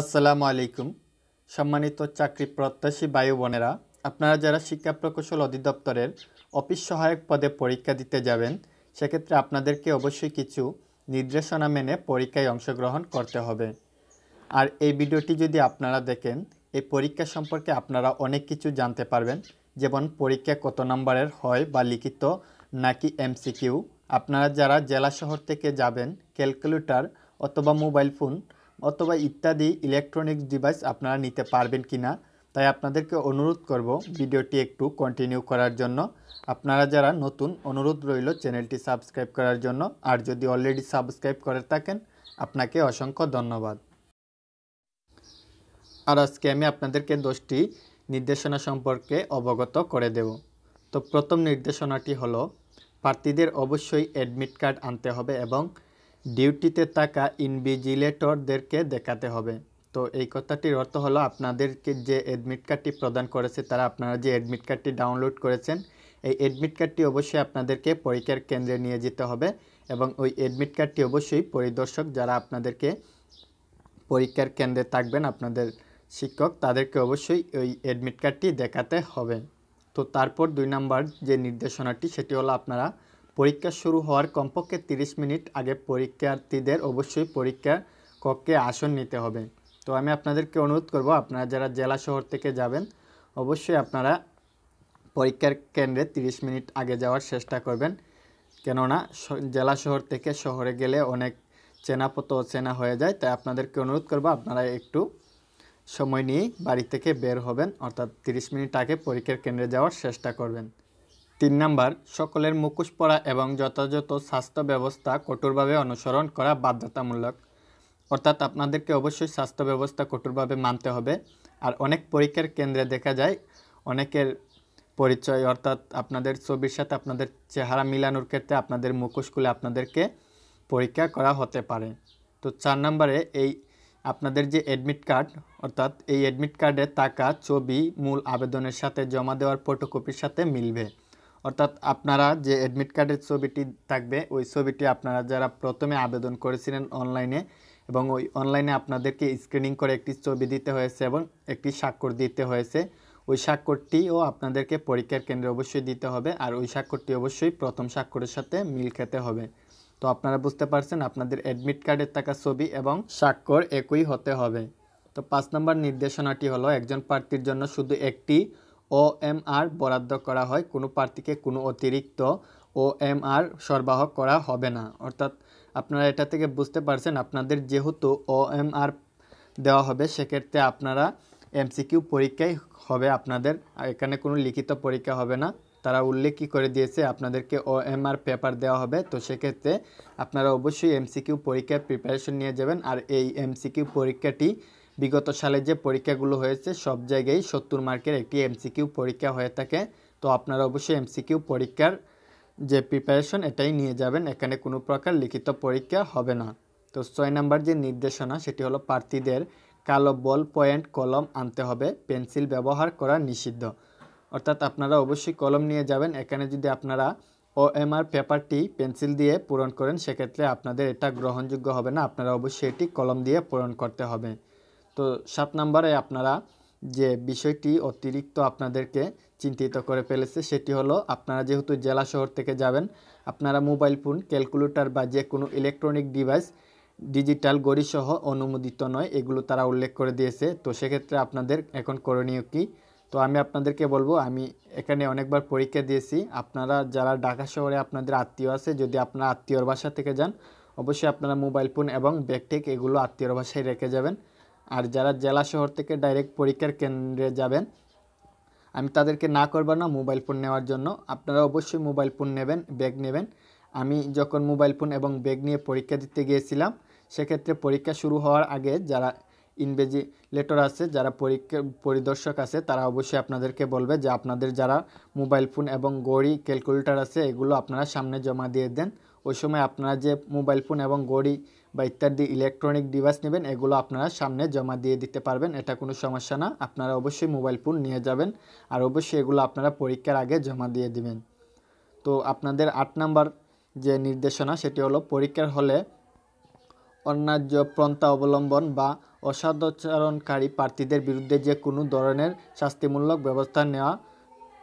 আসসালামু আলাইকুম সম্মানিত চাকরি প্রত্যাশী বায়ু বোনেরা আপনারা যারা শিক্ষা প্রকৌশল অধিদপ্তরের অফিস সহায়ক পদে পরীক্ষা দিতে যাবেন সেক্ষেত্রে আপনাদেরকে অবশ্যই কিছু নির্দেশনা মেনে পরীক্ষায় অংশগ্রহণ করতে হবে আর এই ভিডিওটি যদি আপনারা দেখেন এই পরীক্ষা সম্পর্কে আপনারা অনেক কিছু জানতে পারবেন যেমন পরীক্ষা কত নম্বরের হয় বা লিখিত নাকি এমসিকিউ আপনারা যারা জেলা শহর থেকে যাবেন ক্যালকুলেটর অথবা মোবাইল ফোন অথবা ইত্যাদি ইলেকট্রনিক্স ডিভাইস আপনারা নিতে পারবেন কি না তাই আপনাদেরকে অনুরোধ করব ভিডিওটি একটু কন্টিনিউ করার জন্য আপনারা যারা নতুন অনুরোধ রইল চ্যানেলটি সাবস্ক্রাইব করার জন্য আর যদি অলরেডি সাবস্ক্রাইব করে থাকেন আপনাকে অসংখ্য ধন্যবাদ আর আজকে আমি আপনাদেরকে দশটি নির্দেশনা সম্পর্কে অবগত করে দেব তো প্রথম নির্দেশনাটি হলো প্রার্থীদের অবশ্যই অ্যাডমিট কার্ড আনতে হবে এবং ডিউটিতে থাকা ইনভিজিলেটরদেরকে দেখাতে হবে তো এই কথাটির অর্থ হলো আপনাদেরকে যে অ্যাডমিট কার্ডটি প্রদান করেছে তারা আপনারা যে অ্যাডমিট কার্ডটি ডাউনলোড করেছেন এই অ্যাডমিট কার্ডটি অবশ্যই আপনাদেরকে পরীক্ষার কেন্দ্রে নিয়ে যেতে হবে এবং ওই অ্যাডমিট কার্ডটি অবশ্যই পরিদর্শক যারা আপনাদেরকে পরীক্ষার কেন্দ্রে থাকবেন আপনাদের শিক্ষক তাদেরকে অবশ্যই ওই অ্যাডমিট কার্ডটি দেখাতে হবে তো তারপর দুই নাম্বার যে নির্দেশনাটি সেটি হলো আপনারা পরীক্ষা শুরু হওয়ার কমপক্ষে তিরিশ মিনিট আগে পরীক্ষার্থীদের অবশ্যই পরীক্ষা কক্ষে আসন নিতে হবে তো আমি আপনাদেরকে অনুরোধ করব আপনারা যারা জেলা শহর থেকে যাবেন অবশ্যই আপনারা পরীক্ষার কেন্দ্রে 30 মিনিট আগে যাওয়ার চেষ্টা করবেন কেননা জেলা শহর থেকে শহরে গেলে অনেক চেনাপত চেনা হয়ে যায় তাই আপনাদেরকে অনুরোধ করব আপনারা একটু সময় নিয়েই বাড়ি থেকে বের হবেন অর্থাৎ 30 মিনিট আগে পরীক্ষার কেন্দ্রে যাওয়ার চেষ্টা করবেন তিন নাম্বার সকলের মুখোশ পড়া এবং যথাযথ স্বাস্থ্য ব্যবস্থা কঠোরভাবে অনুসরণ করা বাধ্যতামূলক অর্থাৎ আপনাদেরকে অবশ্যই স্বাস্থ্য ব্যবস্থা কঠোরভাবে মানতে হবে আর অনেক পরীক্ষার কেন্দ্রে দেখা যায় অনেকের পরিচয় অর্থাৎ আপনাদের ছবির সাথে আপনাদের চেহারা মিলানোর ক্ষেত্রে আপনাদের মুখোশগুলো আপনাদেরকে পরীক্ষা করা হতে পারে তো চার নম্বরে এই আপনাদের যে অ্যাডমিট কার্ড অর্থাৎ এই অ্যাডমিট কার্ডে টাকা ছবি মূল আবেদনের সাথে জমা দেওয়ার ফটোকপির সাথে মিলবে অর্থাৎ আপনারা যে অ্যাডমিট কার্ডের ছবিটি থাকবে ওই ছবিটি আপনারা যারা প্রথমে আবেদন করেছিলেন অনলাইনে এবং ওই অনলাইনে আপনাদেরকে স্ক্রিনিং করে একটি ছবি দিতে হয়েছে এবং একটি স্বাক্ষর দিতে হয়েছে ওই স্বাক্ষরটিও আপনাদেরকে পরীক্ষার কেন্দ্রে অবশ্যই দিতে হবে আর ওই স্বাক্ষরটি অবশ্যই প্রথম স্বাক্ষরের সাথে মিল খেতে হবে তো আপনারা বুঝতে পারছেন আপনাদের অ্যাডমিট কার্ডের থাকা ছবি এবং স্বাক্ষর একই হতে হবে তো পাঁচ নম্বর নির্দেশনাটি হলো একজন প্রার্থীর জন্য শুধু একটি ওএমআর বরাদ্দ করা হয় কোনো প্রার্থীকে কোনো অতিরিক্ত ও সরবরাহ করা হবে না অর্থাৎ আপনারা এটা থেকে বুঝতে পারছেন আপনাদের যেহেতু ও দেওয়া হবে সেক্ষেত্রে আপনারা এমসিকিউ পরীক্ষাই হবে আপনাদের এখানে কোনো লিখিত পরীক্ষা হবে না তারা উল্লেখ কী করে দিয়েছে আপনাদেরকে ও পেপার দেওয়া হবে তো সেক্ষেত্রে আপনারা অবশ্যই এমসিকিউ পরীক্ষার প্রিপারেশন নিয়ে যাবেন আর এই এমসিকিউ পরীক্ষাটি বিগত সালে যে পরীক্ষাগুলো হয়েছে সব জায়গায় সত্তর মার্কের একটি এমসিকিউ পরীক্ষা হয়ে থাকে তো আপনারা অবশ্যই এমসিকিউ পরীক্ষার যে প্রিপারেশন এটাই নিয়ে যাবেন এখানে কোনো প্রকার লিখিত পরীক্ষা হবে না তো ছয় নাম্বার যে নির্দেশনা সেটি হলো প্রার্থীদের কালো বল পয়েন্ট কলম আনতে হবে পেন্সিল ব্যবহার করা নিষিদ্ধ অর্থাৎ আপনারা অবশ্যই কলম নিয়ে যাবেন এখানে যদি আপনারা ও এমআর পেপারটি পেন্সিল দিয়ে পূরণ করেন সেক্ষেত্রে আপনাদের এটা গ্রহণযোগ্য হবে না আপনারা অবশ্যই এটি কলম দিয়ে পূরণ করতে হবে তো সাত নাম্বারে আপনারা যে বিষয়টি অতিরিক্ত আপনাদেরকে চিন্তিত করে ফেলেছে সেটি হলো আপনারা যেহেতু জেলা শহর থেকে যাবেন আপনারা মোবাইল ফোন ক্যালকুলেটর বা যে কোনো ইলেকট্রনিক ডিভাইস ডিজিটাল গড়িসহ অনুমোদিত নয় এগুলো তারা উল্লেখ করে দিয়েছে তো সেক্ষেত্রে আপনাদের এখন করণীয় কি তো আমি আপনাদেরকে বলবো আমি এখানে অনেকবার পরীক্ষা দিয়েছি আপনারা যারা ঢাকা শহরে আপনাদের আত্মীয় আছে যদি আপনারা আত্মীয়র বাসা থেকে যান অবশ্যই আপনারা মোবাইল ফোন এবং ব্যাগটেক এগুলো আত্মীয়র বাসায় রেখে যাবেন আর যারা জেলা শহর থেকে ডাইরেক্ট পরীক্ষার কেন্দ্রে যাবেন আমি তাদেরকে না করবো না মোবাইল ফোন নেওয়ার জন্য আপনারা অবশ্যই মোবাইল ফোন নেবেন ব্যাগ নেবেন আমি যখন মোবাইল ফোন এবং ব্যাগ নিয়ে পরীক্ষা দিতে গিয়েছিলাম সেক্ষেত্রে পরীক্ষা শুরু হওয়ার আগে যারা ইনভেজিলেটর আছে যারা পরীক্ষা পরিদর্শক আছে তারা অবশ্যই আপনাদেরকে বলবে যে আপনাদের যারা মোবাইল ফোন এবং গড়ি ক্যালকুলেটর আছে এগুলো আপনারা সামনে জমা দিয়ে দেন ওই সময় আপনারা যে মোবাইল ফোন এবং গড়ি বা ইত্যাদি ইলেকট্রনিক ডিভাইস নেবেন এগুলো আপনারা সামনে জমা দিয়ে দিতে পারবেন এটা কোনো সমস্যা না আপনারা অবশ্যই মোবাইল ফোন নিয়ে যাবেন আর অবশ্যই এগুলো আপনারা পরীক্ষার আগে জমা দিয়ে দিবেন তো আপনাদের আট নাম্বার যে নির্দেশনা সেটি হলো পরীক্ষার হলে অন্যায্য পন্থা অবলম্বন বা অসদাচরণকারী প্রার্থীদের বিরুদ্ধে যে কোনো ধরনের শাস্তিমূলক ব্যবস্থা নেওয়া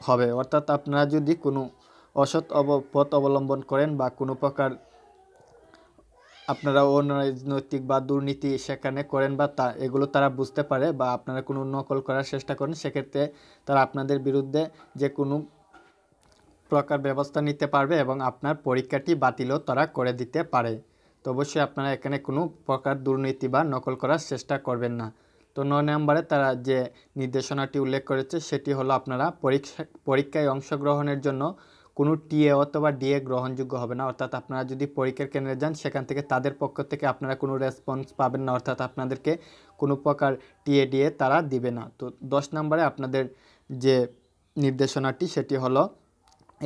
হবে অর্থাৎ আপনারা যদি কোনো অসৎ অব পথ অবলম্বন করেন বা কোনো প্রকার আপনারা অনৈতিক বা দুর্নীতি সেখানে করেন বা তা এগুলো তারা বুঝতে পারে বা আপনারা কোনো নকল করার চেষ্টা করেন সেক্ষেত্রে তারা আপনাদের বিরুদ্ধে যে কোনো প্রকার ব্যবস্থা নিতে পারবে এবং আপনার পরীক্ষাটি বাতিলও তারা করে দিতে পারে তো অবশ্যই আপনারা এখানে কোনো প্রকার দুর্নীতি বা নকল করার চেষ্টা করবেন না তো নয় নম্বরে তারা যে নির্দেশনাটি উল্লেখ করেছে সেটি হলো আপনারা পরীক্ষা পরীক্ষায় অংশগ্রহণের জন্য কোনো টিএ অথবা ডিএ গ্রহণযোগ্য হবে না অর্থাৎ আপনারা যদি পরীক্ষার কেন্দ্রে যান সেখান থেকে তাদের পক্ষ থেকে আপনারা কোনো রেসপন্স পাবেন না অর্থাৎ আপনাদেরকে কোনো প্রকার টিএ ডিএ তারা দিবে না তো দশ নম্বরে আপনাদের যে নির্দেশনাটি সেটি হলো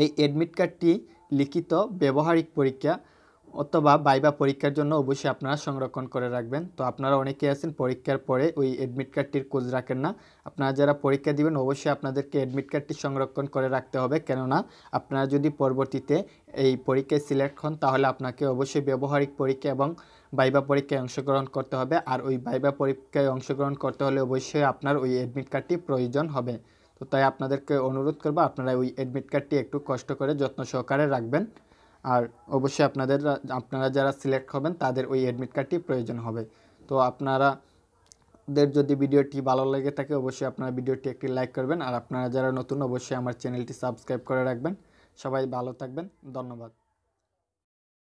এই অ্যাডমিট কার্ডটি লিখিত ব্যবহারিক পরীক্ষা অথবা বাইবা পরীক্ষার জন্য অবশ্যই আপনারা সংরক্ষণ করে রাখবেন তো আপনারা অনেকেই আছেন পরীক্ষার পরে ওই অ্যাডমিট কার্ডটির খোঁজ রাখেন না আপনারা যারা পরীক্ষা দিবেন অবশ্যই আপনাদেরকে অ্যাডমিট কার্ডটি সংরক্ষণ করে রাখতে হবে কেননা আপনারা যদি পরবর্তীতে এই পরীক্ষায় সিলেক্ট হন তাহলে আপনাকে অবশ্যই ব্যবহারিক পরীক্ষা এবং বাইবা পরীক্ষায় অংশগ্রহণ করতে হবে আর ওই বাইবা পরীক্ষায় অংশগ্রহণ করতে হলে অবশ্যই আপনার ওই অ্যাডমিট কার্ডটি প্রয়োজন হবে তো তাই আপনাদেরকে অনুরোধ করবো আপনারা ওই অ্যাডমিট কার্ডটি একটু কষ্ট করে যত্ন সহকারে রাখবেন আর অবশ্যই আপনাদের আপনারা যারা সিলেক্ট হবেন তাদের ওই অ্যাডমিট কার্ডটি প্রয়োজন হবে তো আপনারা দের যদি ভিডিওটি ভালো লেগে থাকে অবশ্যই আপনারা ভিডিওটি একটি লাইক করবেন আর আপনারা যারা নতুন অবশ্যই আমার চ্যানেলটি সাবস্ক্রাইব করে রাখবেন সবাই ভালো থাকবেন ধন্যবাদ